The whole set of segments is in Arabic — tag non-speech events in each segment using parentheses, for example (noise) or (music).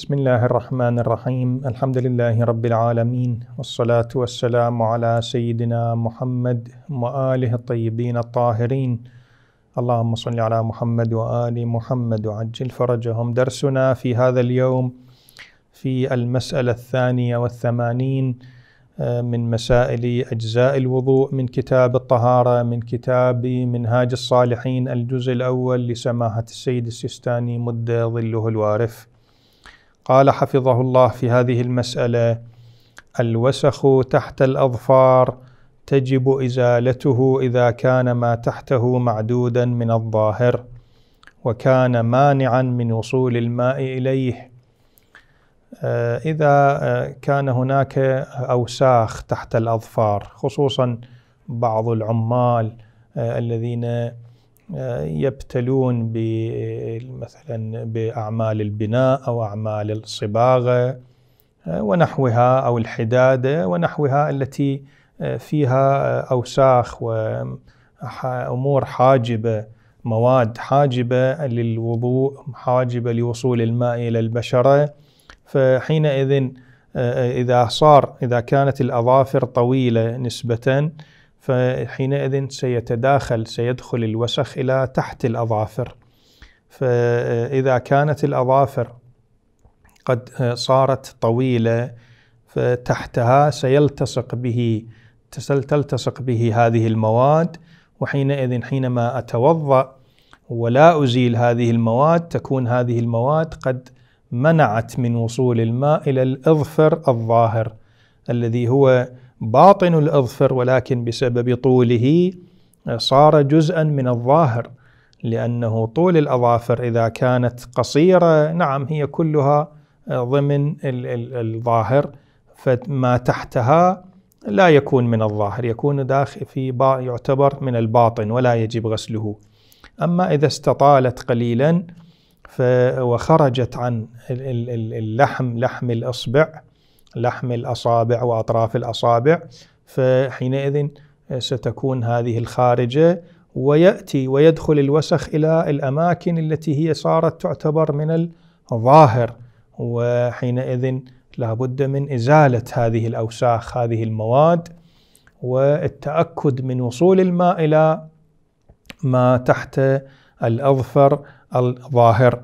بسم الله الرحمن الرحيم الحمد لله رب العالمين والصلاة والسلام على سيدنا محمد وآله الطيبين الطاهرين اللهم صل على محمد وآل محمد وعجل فرجهم درسنا في هذا اليوم في المسألة الثانية والثمانين من مسائل أجزاء الوضوء من كتاب الطهارة من كتاب منهاج الصالحين الجزء الأول لسماحة السيد السيستاني مد ظله الوارف قال حفظه الله في هذه المسألة الوسخ تحت الأظفار تجب إزالته إذا كان ما تحته معدودا من الظاهر وكان مانعا من وصول الماء إليه آه، إذا آه، كان هناك أوساخ تحت الأظفار خصوصا بعض العمال آه، الذين يبتلون مثلا باعمال البناء او اعمال الصباغه آه، ونحوها او الحداده ونحوها التي آه، فيها آه، اوساخ وامور حاجبه مواد حاجبه للوضوء حاجبه لوصول الماء الى البشره فحينئذ اذا صار اذا كانت الاظافر طويله نسبه فحينئذ سيتداخل سيدخل الوسخ إلى تحت الأظافر فإذا كانت الأظافر قد صارت طويلة فتحتها سيلتصق به تلتصق به هذه المواد وحينئذ حينما أتوضأ ولا أزيل هذه المواد تكون هذه المواد قد منعت من وصول الماء إلى الإظفر الظاهر الذي هو باطن الأظفر ولكن بسبب طوله آه، صار جزءا من الظاهر لأنه طول الأظافر إذا كانت قصيرة نعم هي كلها آه، ضمن الظاهر فما تحتها لا يكون من الظاهر يكون داخل في با يعتبر من الباطن ولا يجب غسله أما إذا استطالت قليلا وخرجت عن اللحم لحم الأصبع لحم الأصابع وأطراف الأصابع فحينئذ آه، ستكون هذه الخارجة ويأتي ويدخل الوسخ إلى الأماكن التي هي صارت تعتبر من الظاهر وحينئذ لابد من إزالة هذه الأوساخ هذه المواد والتأكد من وصول الماء إلى ما تحت الأظفر الظاهر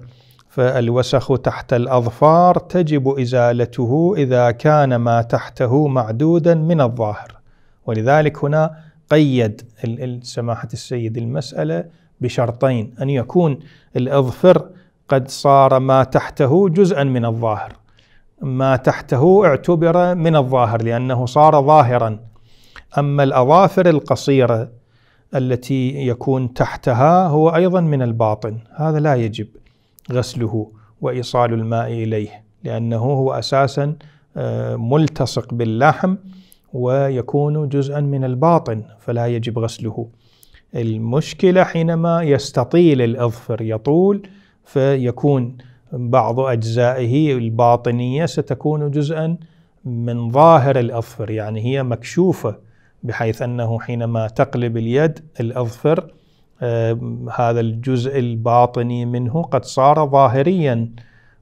فالوسخ تحت الأظفار تجب إزالته إذا كان ما تحته معدودا من الظاهر ولذلك هنا قيد سماحة السيد المسألة بشرطين أن يكون الأظفر قد صار ما تحته جزءا من الظاهر ما تحته اعتبر من الظاهر لأنه صار ظاهرا أما الأظافر القصيرة التي يكون تحتها هو أيضا من الباطن هذا لا يجب غسله وإيصال الماء إليه لأنه هو أساسا آه، ملتصق باللحم ويكون جزءا من الباطن فلا يجب غسله المشكلة حينما يستطيل الأظفر يطول فيكون بعض أجزائه الباطنية ستكون جزءا من ظاهر الأظفر يعني هي مكشوفة بحيث أنه حينما تقلب اليد الأظفر هذا الجزء الباطني منه قد صار ظاهريا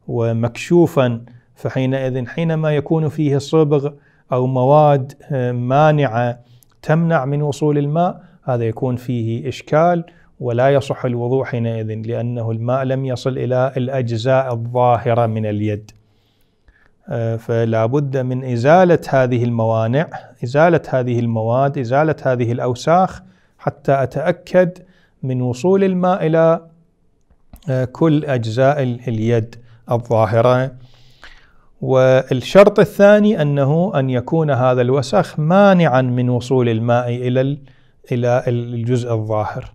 ومكشوفا فحينئذ حينما يكون فيه صبغ او مواد مانعه تمنع من وصول الماء هذا يكون فيه اشكال ولا يصح الوضوء حينئذ لانه الماء لم يصل الى الاجزاء الظاهره من اليد. فلا بد من ازاله هذه الموانع، ازاله هذه المواد، ازاله هذه الاوساخ حتى اتاكد من وصول الماء إلى آه، كل أجزاء اليد الظاهرة والشرط الثاني أنه أن يكون هذا الوسخ مانعا من وصول الماء إلى إلى الجزء الظاهر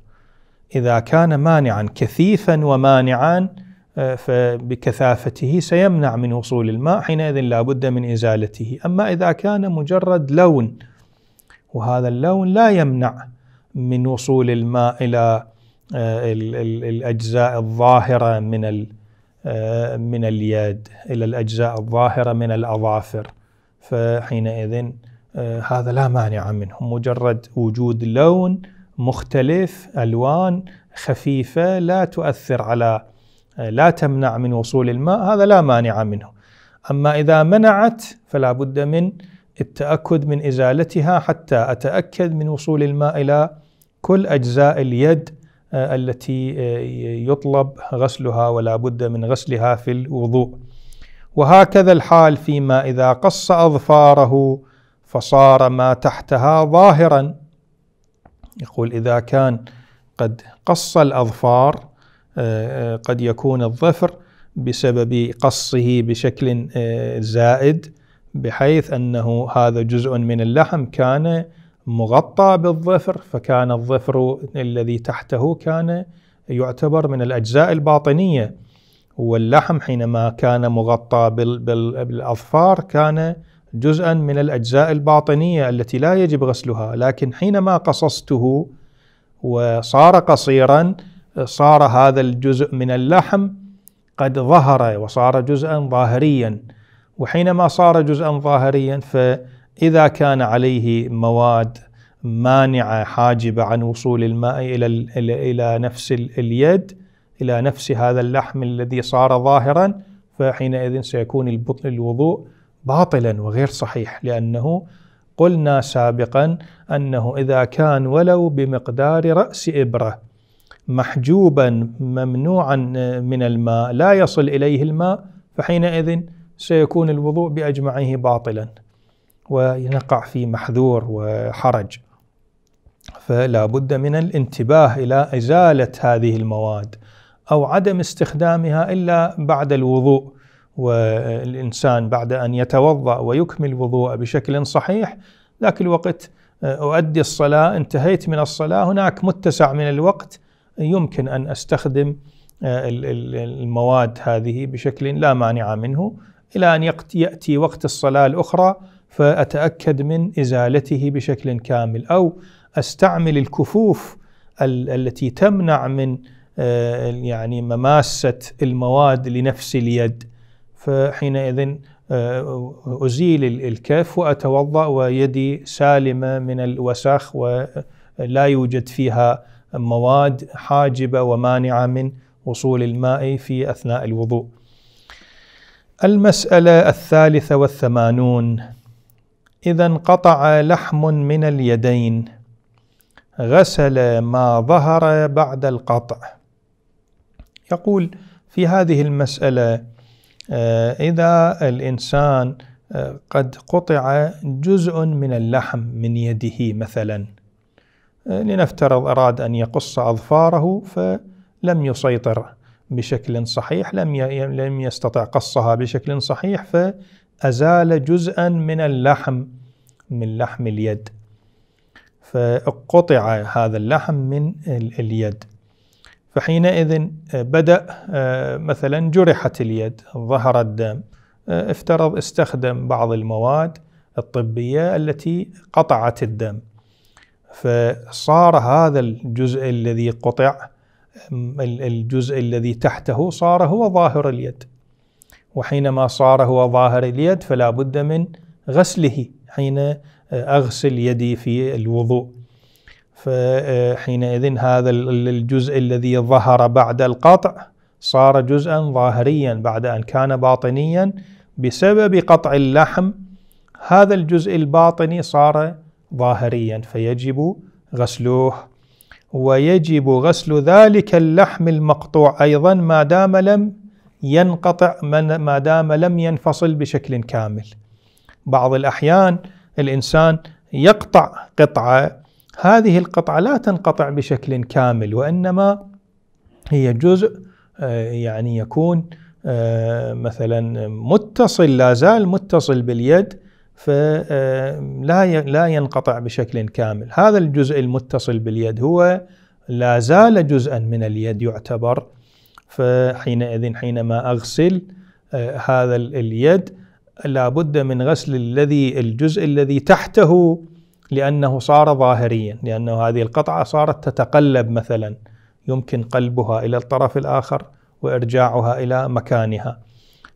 إذا كان مانعا كثيفا ومانعا آه، فبكثافته سيمنع من وصول الماء حينئذ لا بد من إزالته أما إذا كان مجرد لون وهذا اللون لا يمنع من وصول الماء الى آه، الاجزاء الظاهره من آه، من اليد الى الاجزاء الظاهره من الاظافر فحينئذ آه، هذا لا مانع منه مجرد وجود لون مختلف الوان خفيفه لا تؤثر على لا تمنع من وصول الماء هذا لا مانع منه اما اذا منعت فلا بد من التأكد من إزالتها حتى أتأكد من وصول الماء إلى كل أجزاء اليد آه، التي آه، يطلب غسلها ولا بد من غسلها في الوضوء وهكذا الحال فيما إذا قص أظفاره فصار ما تحتها ظاهرا يقول إذا كان قد قص الأظفار آه، قد يكون الظفر بسبب قصه بشكل زائد بحيث أنه هذا جزء من اللحم كان مغطى بالظفر فكان الظفر الذي تحته كان يعتبر من الأجزاء الباطنية واللحم حينما كان مغطى بالأظفار كان جزءا من الأجزاء الباطنية التي لا يجب غسلها لكن حينما قصصته وصار قصيرا صار هذا الجزء من اللحم قد ظهر وصار جزءا ظاهريا وحينما صار جزءا ظاهريا فإذا كان عليه مواد مانعة حاجبة عن وصول الماء إلى إلى نفس اليد إلى نفس هذا اللحم الذي صار ظاهرا فحينئذ سيكون الوضوء باطلا وغير صحيح لأنه قلنا سابقا أنه إذا كان ولو بمقدار رأس إبرة محجوبا ممنوعا من الماء لا يصل إليه الماء فحينئذ سيكون الوضوء باجمعه باطلا ونقع في محذور وحرج فلا بد من الانتباه الى ازاله هذه المواد او عدم استخدامها الا بعد الوضوء والانسان بعد ان يتوضا ويكمل وضوءه بشكل صحيح ذاك الوقت آه، اؤدي الصلاه انتهيت من الصلاه هناك متسع من الوقت يمكن ان استخدم آه، المواد هذه بشكل لا مانع منه إلى أن يأتي وقت الصلاة الأخرى فأتأكد من إزالته بشكل كامل أو أستعمل الكفوف التي تمنع من آه، يعني مماسة المواد لنفس اليد فحينئذ آه، أزيل الكف وأتوضأ ويدي سالمة من الوسخ ولا يوجد فيها مواد حاجبة ومانعة من وصول الماء في أثناء الوضوء المسألة الثالثة والثمانون إذا انقطع لحم من اليدين غسل ما ظهر بعد القطع يقول في هذه المسألة آه، إذا الإنسان آه، قد قطع جزء من اللحم من يده مثلا آه، لنفترض أراد أن يقص أظفاره فلم يسيطر بشكل صحيح لم لم يستطع قصها بشكل صحيح فأزال جزءا من اللحم من لحم اليد فقطع هذا اللحم من اليد فحينئذ بدأ مثلا جرحت اليد ظهر الدم افترض استخدم بعض المواد الطبية التي قطعت الدم فصار هذا الجزء الذي قطع الجزء الذي تحته صار هو ظاهر اليد وحينما صار هو ظاهر اليد فلا بد من غسله حين آه، أغسل يدي في الوضوء فحينئذ آه، هذا الجزء الذي ظهر بعد القطع صار جزءا ظاهريا بعد أن كان باطنيا بسبب قطع اللحم هذا الجزء الباطني صار ظاهريا فيجب غسلوه ويجب غسل ذلك اللحم المقطوع أيضا ما دام لم ينقطع ما دام لم ينفصل بشكل كامل بعض الأحيان الإنسان يقطع قطعة هذه القطعة لا تنقطع بشكل كامل وإنما هي جزء آه، يعني يكون آه، مثلا متصل لا زال متصل باليد فلا لا ينقطع بشكل كامل هذا الجزء المتصل باليد هو لا زال جزءا من اليد يعتبر فحينئذ حينما أغسل آه، هذا اليد لابد من غسل الذي الجزء الذي تحته لأنه صار ظاهريا لأنه هذه القطعة صارت تتقلب مثلا يمكن قلبها إلى الطرف الآخر وإرجاعها إلى مكانها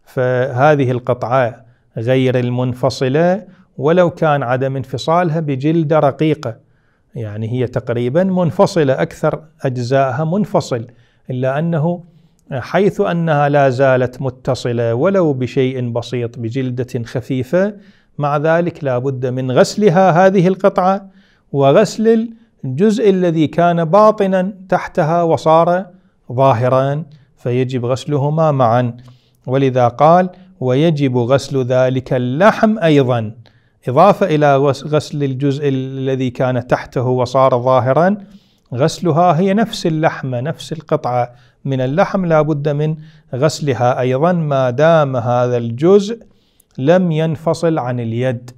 فهذه القطعة غير المنفصلة ولو كان عدم انفصالها بجلدة رقيقة يعني هي تقريبا منفصلة أكثر أجزائها منفصل إلا أنه حيث أنها لا زالت متصلة ولو بشيء بسيط بجلدة خفيفة مع ذلك لا بد من غسلها هذه القطعة وغسل الجزء الذي كان باطنا تحتها وصار ظاهرا فيجب غسلهما معا ولذا قال ويجب غسل ذلك اللحم أيضا إضافة إلى غسل الجزء الذي كان تحته وصار ظاهرا غسلها هي نفس اللحمة نفس القطعة من اللحم لا بد من غسلها أيضا ما دام هذا الجزء لم ينفصل عن اليد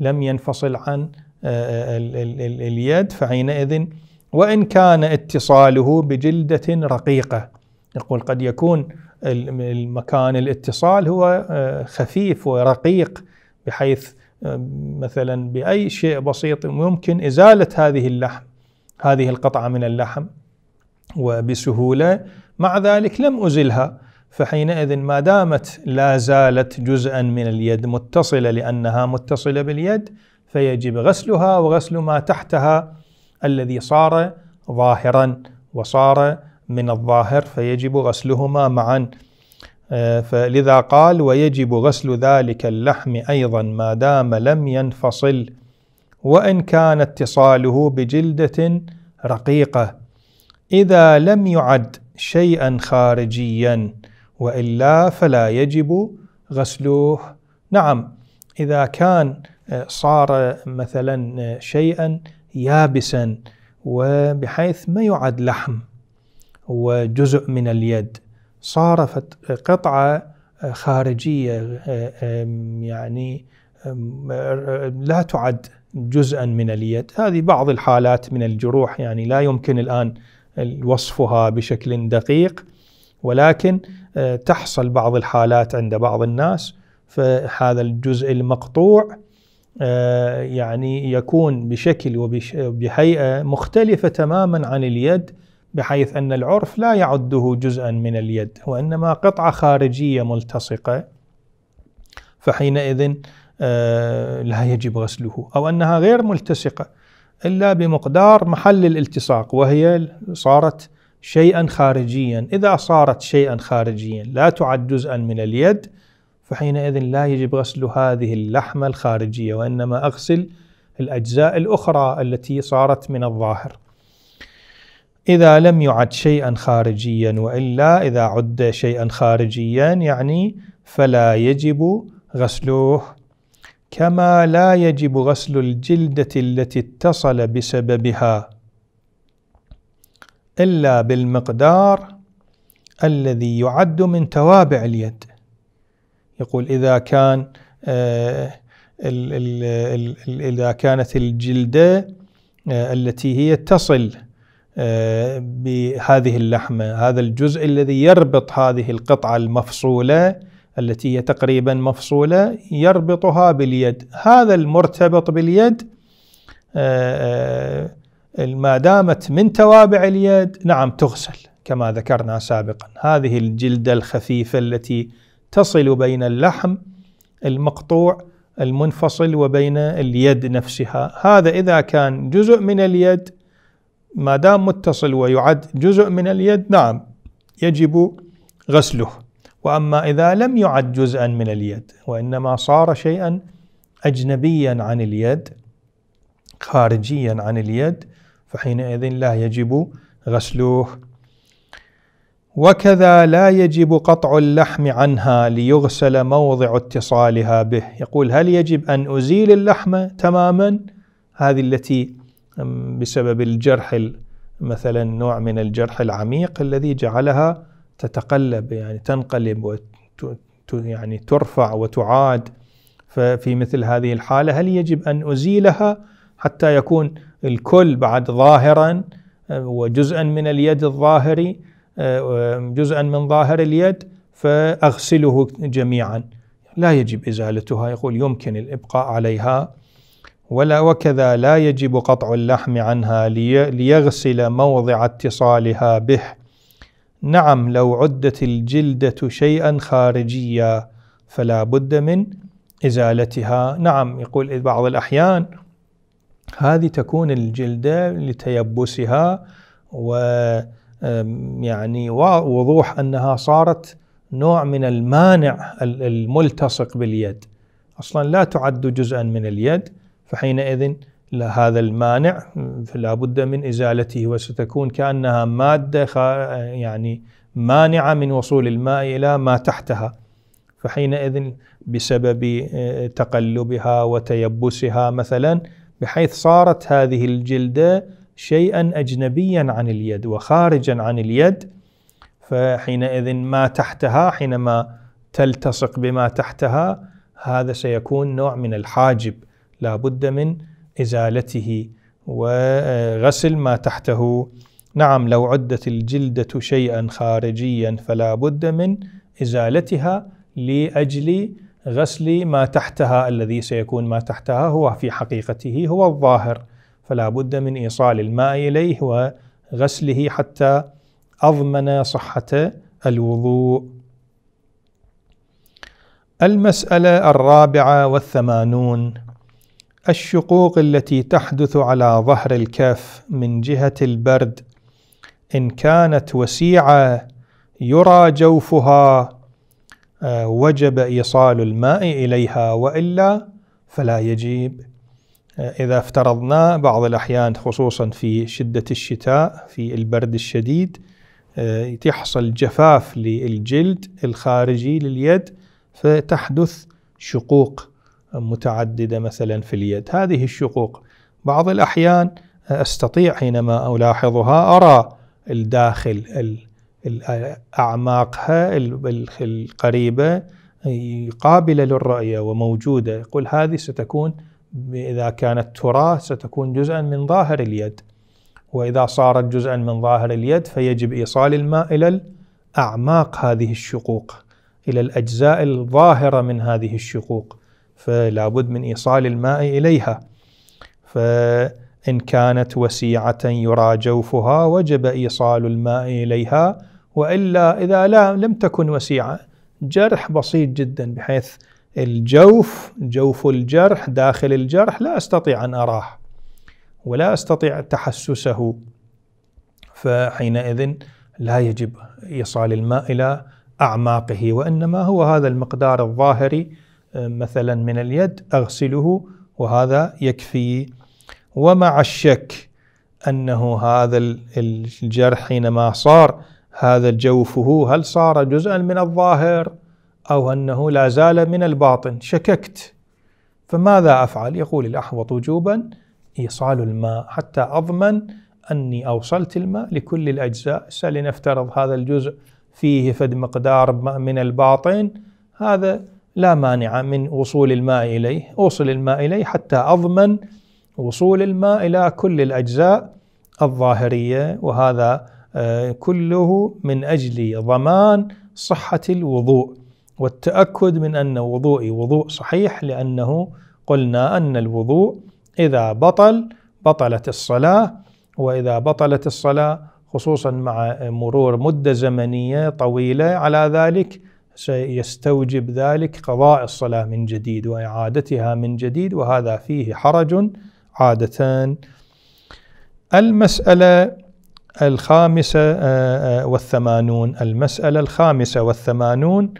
لم ينفصل عن آه، آه، اليد فحينئذ وإن كان اتصاله بجلدة رقيقة يقول قد يكون المكان الاتصال هو آه، خفيف ورقيق بحيث آه، مثلا باي شيء بسيط يمكن ازاله هذه اللحم هذه القطعه من اللحم وبسهوله مع ذلك لم ازلها فحينئذ ما دامت لا زالت جزءا من اليد متصله لانها متصله باليد فيجب غسلها وغسل ما تحتها الذي صار ظاهرا وصار من الظاهر فيجب غسلهما معا آه، فلذا قال ويجب غسل ذلك اللحم أيضا ما دام لم ينفصل وإن كان اتصاله بجلدة رقيقة إذا لم يعد شيئا خارجيا وإلا فلا يجب غسلوه نعم إذا كان آه، صار مثلا آه، شيئا يابسا وبحيث ما يعد لحم وجزء من اليد صارفت قطعة خارجية يعني لا تعد جزءا من اليد هذه بعض الحالات من الجروح يعني لا يمكن الآن وصفها بشكل دقيق ولكن آه، تحصل بعض الحالات عند بعض الناس فهذا الجزء المقطوع آه، يعني يكون بشكل وبهيئة مختلفة تماما عن اليد بحيث أن العرف لا يعده جزءا من اليد وإنما قطعة خارجية ملتصقة فحينئذ آه، لا يجب غسله أو أنها غير ملتصقة إلا بمقدار محل الالتصاق وهي صارت شيئا خارجيا إذا صارت شيئا خارجيا لا تعد جزءا من اليد فحينئذ لا يجب غسل هذه اللحمة الخارجية وإنما أغسل الأجزاء الأخرى التي صارت من الظاهر إذا لم يعد شيئا خارجيا وإلا إذا عد شيئا خارجيا يعني فلا يجب غسله كما لا يجب غسل الجلدة التي اتصل بسببها إلا بالمقدار الذي يعد من توابع اليد يقول إذا كان آه ال ال إذا كانت الجلدة آه التي هي تصل بهذه اللحمه هذا الجزء الذي يربط هذه القطعه المفصوله التي هي تقريبا مفصوله يربطها باليد هذا المرتبط باليد آه، آه، ما دامت من توابع اليد نعم تغسل كما ذكرنا سابقا هذه الجلده الخفيفه التي تصل بين اللحم المقطوع المنفصل وبين اليد نفسها هذا اذا كان جزء من اليد ما دام متصل ويعد جزء من اليد نعم يجب غسله وأما إذا لم يعد جزءا من اليد وإنما صار شيئا أجنبيا عن اليد خارجيا عن اليد فحينئذ لا يجب غسله وكذا لا يجب قطع اللحم عنها ليغسل موضع اتصالها به يقول هل يجب أن أزيل اللحم تماما هذه التي بسبب الجرح مثلا نوع من الجرح العميق الذي جعلها تتقلب يعني تنقلب وت يعني ترفع وتعاد ففي مثل هذه الحالة هل يجب أن أزيلها حتى يكون الكل بعد ظاهرا وجزءا من اليد الظاهري جزءا من ظاهر اليد فأغسله جميعا لا يجب إزالتها يقول يمكن الإبقاء عليها ولا وكذا لا يجب قطع اللحم عنها ليغسل موضع اتصالها به نعم لو عدت الجلدة شيئا خارجيا فلا بد من إزالتها نعم يقول بعض الأحيان هذه تكون الجلدة لتيبسها و يعني وضوح أنها صارت نوع من المانع الملتصق باليد أصلا لا تعد جزءا من اليد فحينئذ هذا المانع فلا بد من ازالته وستكون كانها ماده يعني مانعه من وصول الماء الى ما تحتها فحينئذ بسبب آه، تقلبها وتيبسها مثلا بحيث صارت هذه الجلده شيئا اجنبيا عن اليد وخارجا عن اليد فحينئذ ما تحتها حينما تلتصق بما تحتها هذا سيكون نوع من الحاجب لا بد من إزالته وغسل ما تحته نعم لو عدت الجلدة شيئا خارجيا فلا بد من إزالتها لأجل غسل ما تحتها الذي سيكون ما تحتها هو في حقيقته هو الظاهر فلا بد من إيصال الماء إليه وغسله حتى أضمن صحة الوضوء المسألة الرابعة والثمانون الشقوق التي تحدث على ظهر الكف من جهة البرد إن كانت وسيعة يرى جوفها آه، وجب إيصال الماء إليها وإلا فلا يجيب آه، إذا افترضنا بعض الأحيان خصوصا في شدة الشتاء في البرد الشديد آه، تحصل جفاف للجلد الخارجي لليد فتحدث شقوق متعدده مثلا في اليد هذه الشقوق بعض الاحيان استطيع حينما الاحظها ارى الداخل اعماقها القريبه قابله للرؤيه وموجوده يقول هذه ستكون اذا كانت تراه ستكون جزءا من ظاهر اليد واذا صارت جزءا من ظاهر اليد فيجب ايصال الماء الى الاعماق هذه الشقوق الى الاجزاء الظاهره من هذه الشقوق فلا بد من إيصال الماء إليها فإن كانت وسيعة يرى جوفها وجب إيصال الماء إليها وإلا إذا لا لم تكن وسيعة جرح بسيط جدا بحيث الجوف جوف الجرح داخل الجرح لا أستطيع أن أراه ولا أستطيع تحسسه فحينئذ لا يجب إيصال الماء إلى أعماقه وإنما هو هذا المقدار الظاهري مثلا من اليد أغسله وهذا يكفي ومع الشك أنه هذا الجرح حينما صار هذا جوفه هل صار جزءا من الظاهر أو أنه لا زال من الباطن شككت فماذا أفعل يقول الأحوط وجوبا إيصال الماء حتى أضمن أني أوصلت الماء لكل الأجزاء سلنفترض هذا الجزء فيه فد مقدار من الباطن هذا لا مانع من وصول الماء إليه أوصل الماء إليه حتى أضمن وصول الماء إلى كل الأجزاء الظاهرية وهذا آه، كله من أجل ضمان صحة الوضوء والتأكد من أن وضوئي وضوء صحيح لأنه قلنا أن الوضوء إذا بطل بطلت الصلاة وإذا بطلت الصلاة خصوصا مع مرور مدة زمنية طويلة على ذلك سيستوجب ذلك قضاء الصلاة من جديد وإعادتها من جديد وهذا فيه حرج عادة المسألة الخامسة آه، آه، والثمانون المسألة الخامسة والثمانون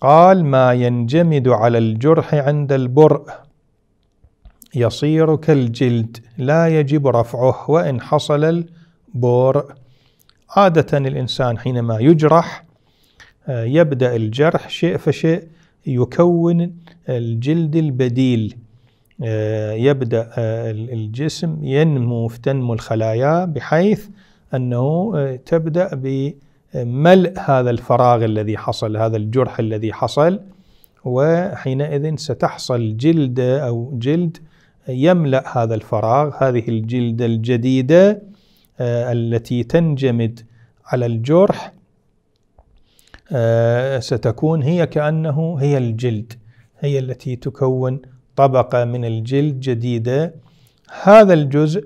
قال ما ينجمد على الجرح عند البرء يصير كالجلد لا يجب رفعه وإن حصل البرء عادة الإنسان حينما يجرح آه، يبدأ الجرح شيء فشيء يكون الجلد البديل آه، يبدأ آه، الجسم ينمو تنمو الخلايا بحيث أنه تبدأ بملء هذا الفراغ الذي حصل هذا الجرح الذي حصل وحينئذ ستحصل جلدة أو جلد يملأ هذا الفراغ هذه الجلدة الجديدة التي تنجمد على الجرح آه، ستكون هي كأنه هي الجلد هي التي تكون طبقة من الجلد جديدة هذا الجزء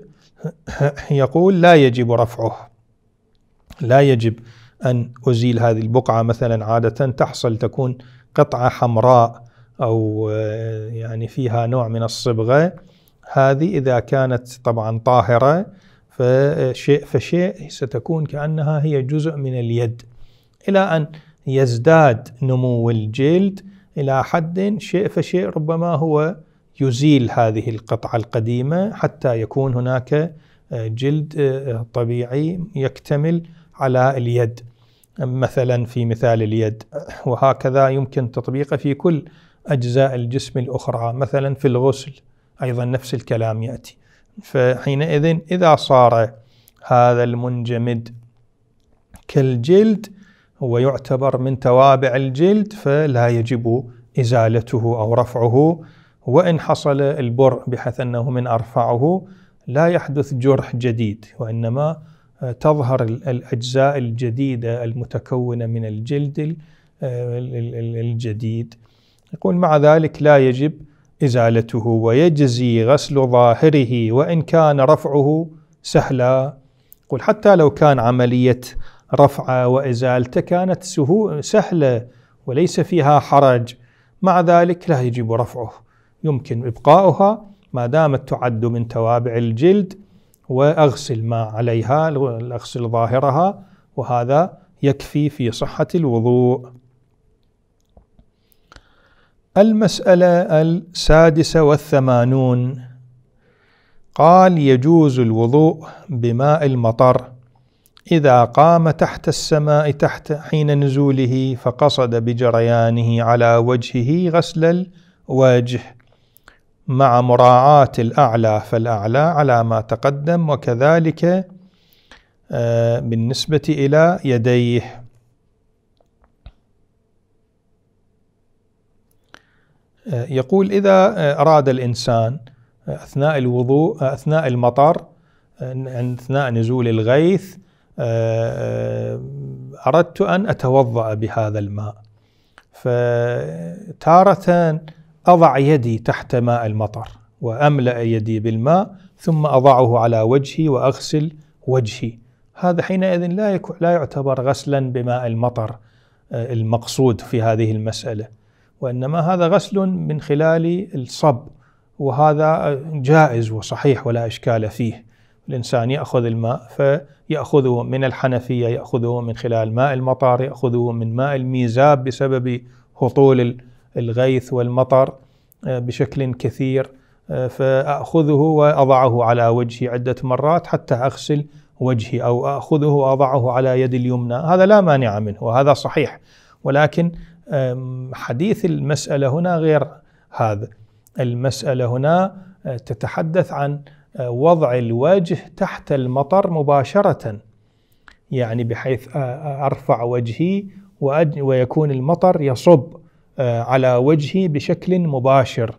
(clears throat) يقول لا يجب رفعه لا يجب أن أزيل هذه البقعة مثلا عادة تحصل تكون قطعة حمراء أو آه، يعني فيها نوع من الصبغة هذه إذا كانت طبعا طاهرة فشيء فشيء ستكون كأنها هي جزء من اليد إلى أن يزداد نمو الجلد إلى حد شيء فشيء ربما هو يزيل هذه القطعة القديمة حتى يكون هناك آه، جلد آه، طبيعي يكتمل على اليد مثلا في مثال اليد وهكذا يمكن تطبيقه في كل أجزاء الجسم الأخرى مثلا في الغسل أيضا نفس الكلام يأتي فحينئذ إذا صار هذا المنجمد كالجلد هو يعتبر من توابع الجلد فلا يجب إزالته أو رفعه وإن حصل البر بحيث أنه من أرفعه لا يحدث جرح جديد وإنما تظهر الأجزاء الجديدة المتكونة من الجلد الجديد يقول مع ذلك لا يجب إزالته ويجزي غسل ظاهره وإن كان رفعه سهلا يقول حتى لو كان عملية رفعه وازالته كانت سهله وليس فيها حرج مع ذلك لا يجب رفعه يمكن ابقاؤها ما دامت تعد من توابع الجلد واغسل ما عليها اغسل ظاهرها وهذا يكفي في صحه الوضوء. المساله السادسه والثمانون قال يجوز الوضوء بماء المطر إذا قام تحت السماء تحت حين نزوله فقصد بجريانه على وجهه غسل الوجه مع مراعاة الأعلى فالأعلى على ما تقدم وكذلك آه، بالنسبة إلى يديه آه، يقول إذا آه، أراد الإنسان أثناء الوضوء أثناء المطر أثناء نزول الغيث آه، آه، أردت أن أتوضأ بهذا الماء فتارة أضع يدي تحت ماء المطر وأملأ يدي بالماء ثم أضعه على وجهي وأغسل وجهي هذا حينئذ لا, لا يعتبر غسلا بماء المطر آه، المقصود في هذه المسألة وإنما هذا غسل من خلال الصب وهذا جائز وصحيح ولا إشكال فيه الإنسان يأخذ الماء فيأخذه من الحنفية يأخذه من خلال ماء المطر يأخذه من ماء الميزاب بسبب هطول الغيث والمطر آه، بشكل كثير آه، فأخذه وأضعه على وجهي عدة مرات حتى أغسل وجهي أو أخذه وأضعه على يد اليمنى هذا لا مانع منه وهذا صحيح ولكن حديث المسألة هنا غير هذا المسألة هنا آه، تتحدث عن وضع الوجه تحت المطر مباشرة يعني بحيث أرفع وجهي ويكون المطر يصب على وجهي بشكل مباشر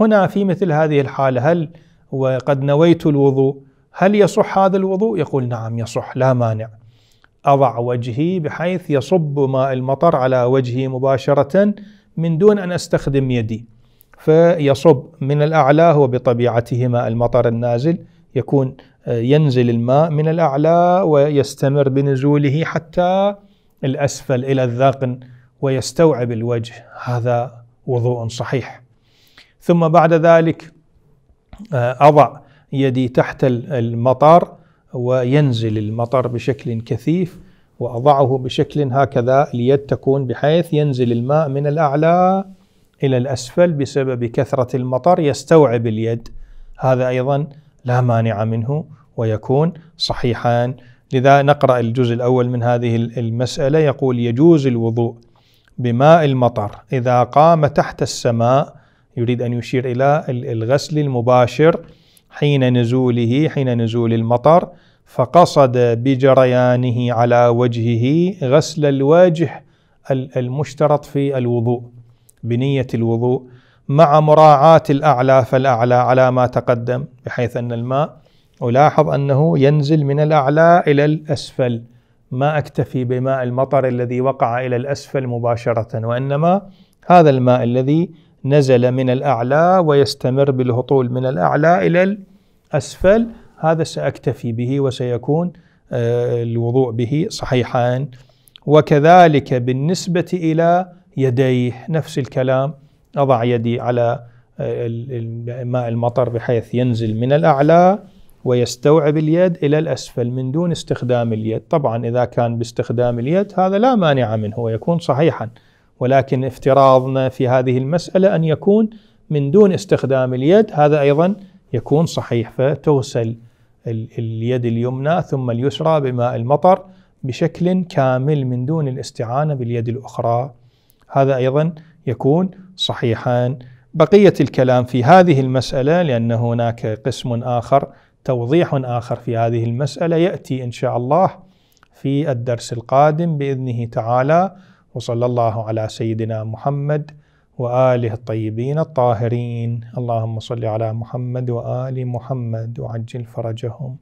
هنا في مثل هذه الحالة هل وقد نويت الوضوء هل يصح هذا الوضوء؟ يقول نعم يصح لا مانع أضع وجهي بحيث يصب ماء المطر على وجهي مباشرة من دون أن أستخدم يدي فيصب من الأعلى هو بطبيعتهما المطر النازل يكون آه، ينزل الماء من الأعلى ويستمر بنزوله حتى الأسفل إلى الذقن ويستوعب الوجه هذا وضوء صحيح ثم بعد ذلك آه، أضع يدي تحت المطر وينزل المطر بشكل كثيف وأضعه بشكل هكذا اليد تكون بحيث ينزل الماء من الأعلى إلى الأسفل بسبب كثرة المطر يستوعب اليد هذا أيضا لا مانع منه ويكون صحيحا لذا نقرأ الجزء الأول من هذه المسألة يقول يجوز الوضوء بماء المطر إذا قام تحت السماء يريد أن يشير إلى الغسل المباشر حين نزوله حين نزول المطر فقصد بجريانه على وجهه غسل الوجه المشترط في الوضوء بنية الوضوء مع مراعاة الأعلى فالأعلى على ما تقدم بحيث أن الماء ألاحظ أنه ينزل من الأعلى إلى الأسفل ما أكتفي بماء المطر الذي وقع إلى الأسفل مباشرة وإنما هذا الماء الذي نزل من الأعلى ويستمر بالهطول من الأعلى إلى الأسفل هذا سأكتفي به وسيكون آه، الوضوء به صحيحا وكذلك بالنسبة إلى يديه نفس الكلام أضع يدي على آه، ماء المطر بحيث ينزل من الأعلى ويستوعب اليد إلى الأسفل من دون استخدام اليد طبعا إذا كان باستخدام اليد هذا لا مانع منه ويكون صحيحا ولكن افتراضنا في هذه المسألة أن يكون من دون استخدام اليد هذا أيضا يكون صحيح فتغسل اليد اليمنى ثم اليسرى بماء المطر بشكل كامل من دون الاستعانة باليد الأخرى هذا ايضا يكون صحيحا بقيه الكلام في هذه المساله لان هناك قسم اخر توضيح اخر في هذه المساله ياتي ان شاء الله في الدرس القادم باذنه تعالى وصلى الله على سيدنا محمد واله الطيبين الطاهرين اللهم صل على محمد وال محمد وعجل فرجهم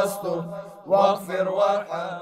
واستر واغفر وارحم